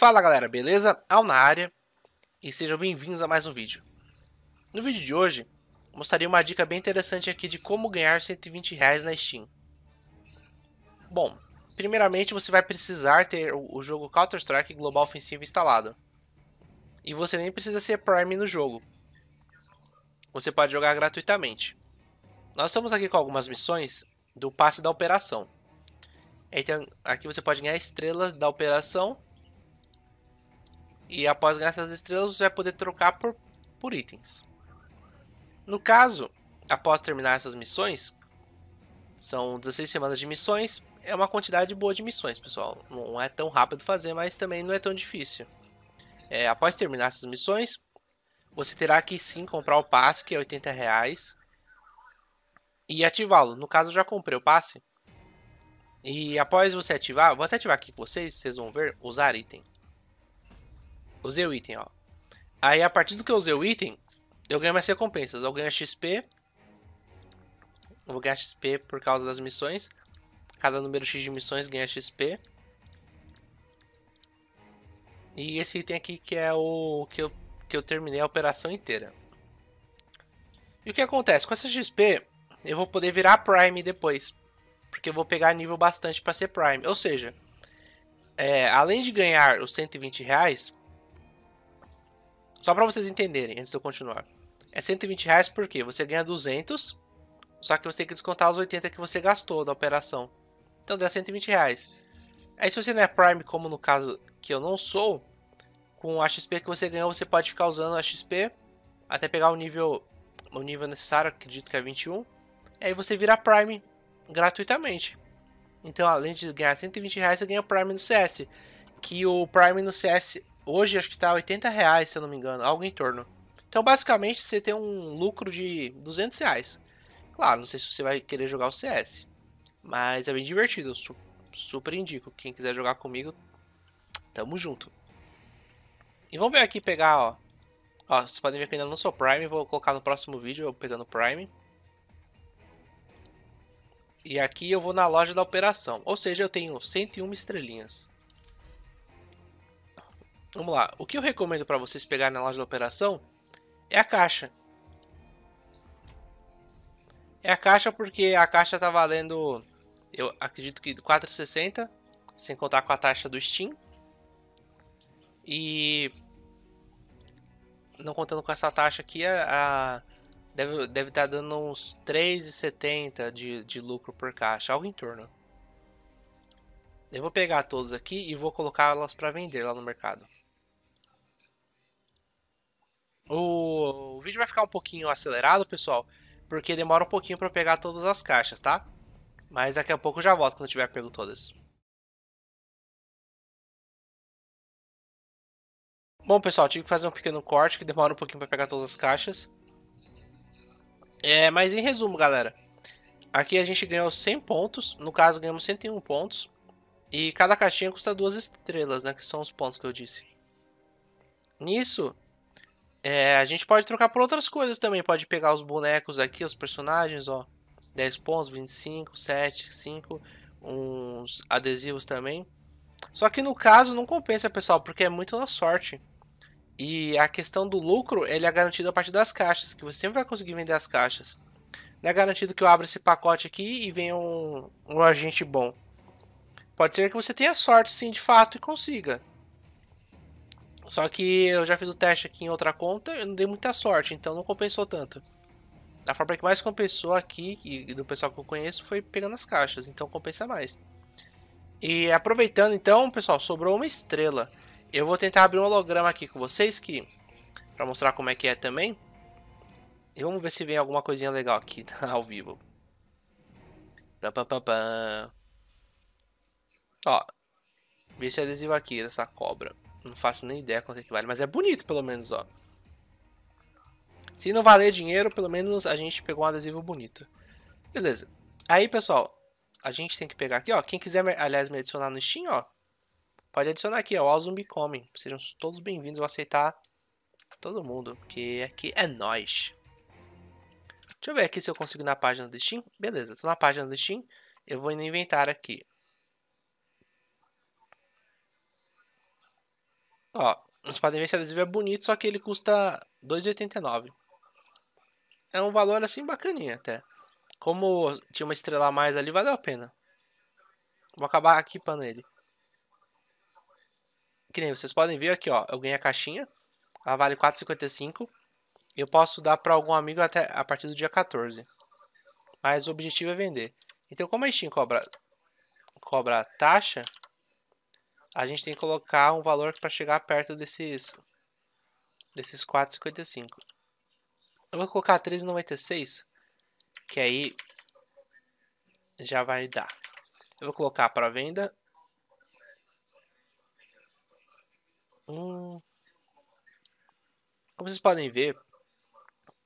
Fala galera, beleza? Al na área e sejam bem-vindos a mais um vídeo. No vídeo de hoje, mostrarei uma dica bem interessante aqui de como ganhar 120 reais na Steam. Bom, primeiramente você vai precisar ter o jogo Counter-Strike Global Offensive instalado. E você nem precisa ser Prime no jogo. Você pode jogar gratuitamente. Nós estamos aqui com algumas missões do passe da operação. Então, aqui você pode ganhar estrelas da operação e após ganhar essas estrelas, você vai poder trocar por, por itens. No caso, após terminar essas missões, são 16 semanas de missões. É uma quantidade boa de missões, pessoal. Não é tão rápido fazer, mas também não é tão difícil. É, após terminar essas missões, você terá que sim comprar o passe, que é 80 reais, e ativá-lo. No caso, eu já comprei o passe. E após você ativar, vou até ativar aqui com vocês, vocês vão ver, usar item. Usei o item, ó. Aí a partir do que eu usei o item, eu ganho mais recompensas. Eu ganho XP. Eu vou ganhar XP por causa das missões. Cada número X de missões ganha XP. E esse item aqui que é o que eu, que eu terminei a operação inteira. E o que acontece? Com essa XP, eu vou poder virar Prime depois. Porque eu vou pegar nível bastante para ser Prime. Ou seja, é, além de ganhar os 120 reais, só para vocês entenderem, antes de eu continuar. É 120 reais porque você ganha 200, só que você tem que descontar os 80 que você gastou da operação. Então dá 120 reais. Aí se você não é Prime, como no caso que eu não sou, com a XP que você ganhou, você pode ficar usando a XP até pegar o nível, o nível necessário, acredito que é 21. Aí você vira Prime gratuitamente. Então, além de ganhar 120 reais, você ganha Prime no CS. Que o Prime no CS Hoje acho que tá 80 reais, se eu não me engano, algo em torno. Então, basicamente, você tem um lucro de 200 reais. Claro, não sei se você vai querer jogar o CS, mas é bem divertido. Eu su super indico. Quem quiser jogar comigo, tamo junto. E vamos ver aqui pegar, ó. Ó, vocês podem ver que ainda não sou Prime, vou colocar no próximo vídeo eu pegando Prime. E aqui eu vou na loja da operação, ou seja, eu tenho 101 estrelinhas. Vamos lá. O que eu recomendo para vocês pegar na loja da operação é a caixa. É a caixa porque a caixa tá valendo, eu acredito que 4,60, sem contar com a taxa do Steam. E não contando com essa taxa aqui, a, a deve, deve estar tá dando uns 3,70 de, de lucro por caixa, algo em torno. Eu vou pegar todas aqui e vou colocá-las para vender lá no mercado. O, o vídeo vai ficar um pouquinho acelerado, pessoal, porque demora um pouquinho para pegar todas as caixas, tá? Mas daqui a pouco eu já volto quando eu tiver pego todas. Bom, pessoal, tive que fazer um pequeno corte que demora um pouquinho para pegar todas as caixas. É, mas em resumo, galera, aqui a gente ganhou 100 pontos, no caso ganhamos 101 pontos. E cada caixinha custa duas estrelas, né, que são os pontos que eu disse. Nisso, é, a gente pode trocar por outras coisas também. Pode pegar os bonecos aqui, os personagens, ó. 10 pontos, 25, 7, 5. Uns adesivos também. Só que no caso não compensa, pessoal, porque é muito na sorte. E a questão do lucro, ele é garantido a partir das caixas, que você sempre vai conseguir vender as caixas. Não é garantido que eu abra esse pacote aqui e venha um, um agente bom. Pode ser que você tenha sorte, sim, de fato, e consiga. Só que eu já fiz o teste aqui em outra conta, eu não dei muita sorte, então não compensou tanto. A forma que mais compensou aqui, e do pessoal que eu conheço, foi pegando as caixas, então compensa mais. E aproveitando então, pessoal, sobrou uma estrela. Eu vou tentar abrir um holograma aqui com vocês, que para mostrar como é que é também. E vamos ver se vem alguma coisinha legal aqui, ao vivo. Pam, pam, pam, pam. Ó, vi esse adesivo aqui, dessa cobra. Não faço nem ideia quanto é que vale, mas é bonito pelo menos, ó. Se não valer dinheiro, pelo menos a gente pegou um adesivo bonito. Beleza. Aí, pessoal, a gente tem que pegar aqui, ó. Quem quiser, aliás, me adicionar no Steam, ó. Pode adicionar aqui, ó. o Zumbi Coming. Sejam todos bem-vindos. Vou aceitar todo mundo, porque aqui é nós. Deixa eu ver aqui se eu consigo ir na página do Steam. Beleza, tô na página do Steam. Eu vou no inventário aqui. Ó, vocês podem ver que esse adesivo é bonito, só que ele custa 2,89. É um valor assim bacaninha até. Como tinha uma estrela a mais ali, valeu a pena. Vou acabar equipando ele. Que nem vocês podem ver aqui, ó. Eu ganhei a caixinha. Ela vale 4,55. Eu posso dar para algum amigo até a partir do dia 14. Mas o objetivo é vender. Então como a Steam cobra, cobra taxa, a gente tem que colocar um valor para chegar perto desses desses 4,55. Eu vou colocar 3,96, que aí já vai dar. Eu vou colocar para venda. Hum. Como vocês podem ver,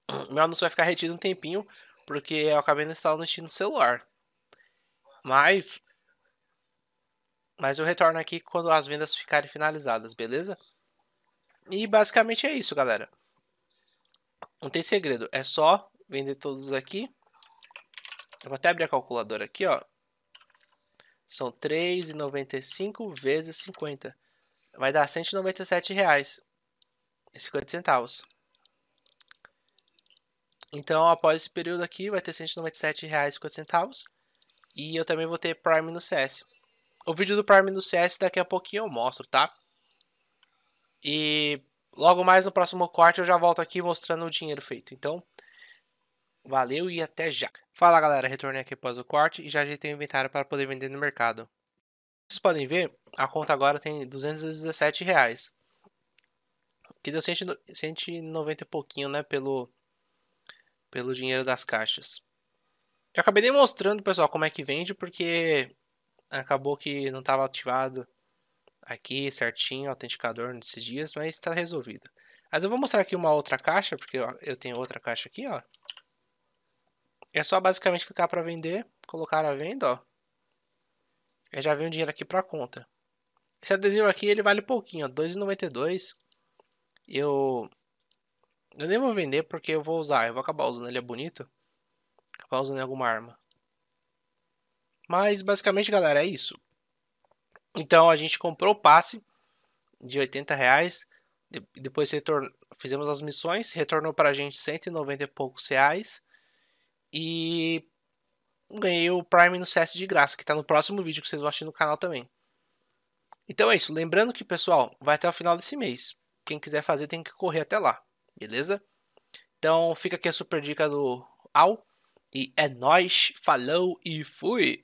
meu anúncio vai ficar retido um tempinho, porque eu acabei de instalar no Steam no celular. Mas mas eu retorno aqui quando as vendas ficarem finalizadas, beleza? E basicamente é isso, galera. Não tem segredo, é só vender todos aqui. Eu vou até abrir a calculadora aqui, ó. São 3,95 vezes 50. Vai dar R$ 197,50. Então, após esse período aqui, vai ter R$ 197,50. E eu também vou ter Prime no CS o vídeo do Prime do CS daqui a pouquinho eu mostro, tá? E logo mais no próximo corte eu já volto aqui mostrando o dinheiro feito. Então, valeu e até já. Fala galera, retornei aqui após o corte e já ajeitei o inventário para poder vender no mercado. Vocês podem ver, a conta agora tem 217 reais. Que deu 190 e pouquinho, né, pelo, pelo dinheiro das caixas. Eu acabei nem mostrando, pessoal, como é que vende, porque acabou que não estava ativado aqui certinho o autenticador nesses dias, mas está resolvido. Mas eu vou mostrar aqui uma outra caixa, porque ó, eu tenho outra caixa aqui, ó. É só basicamente clicar para vender, colocar a venda, ó. já vem o dinheiro aqui para conta. Esse adesivo aqui, ele vale pouquinho, ó, 2,92. Eu eu nem vou vender porque eu vou usar, eu vou acabar usando, ele é bonito. Acabar usando em alguma arma. Mas basicamente, galera, é isso. Então a gente comprou o passe de 80 reais. Depois fizemos as missões, retornou para a gente 190 e poucos reais. E ganhei o Prime no CS de graça, que está no próximo vídeo que vocês vão assistir no canal também. Então é isso. Lembrando que, pessoal, vai até o final desse mês. Quem quiser fazer tem que correr até lá, beleza? Então fica aqui a super dica do Al. E é nóis, falou e fui!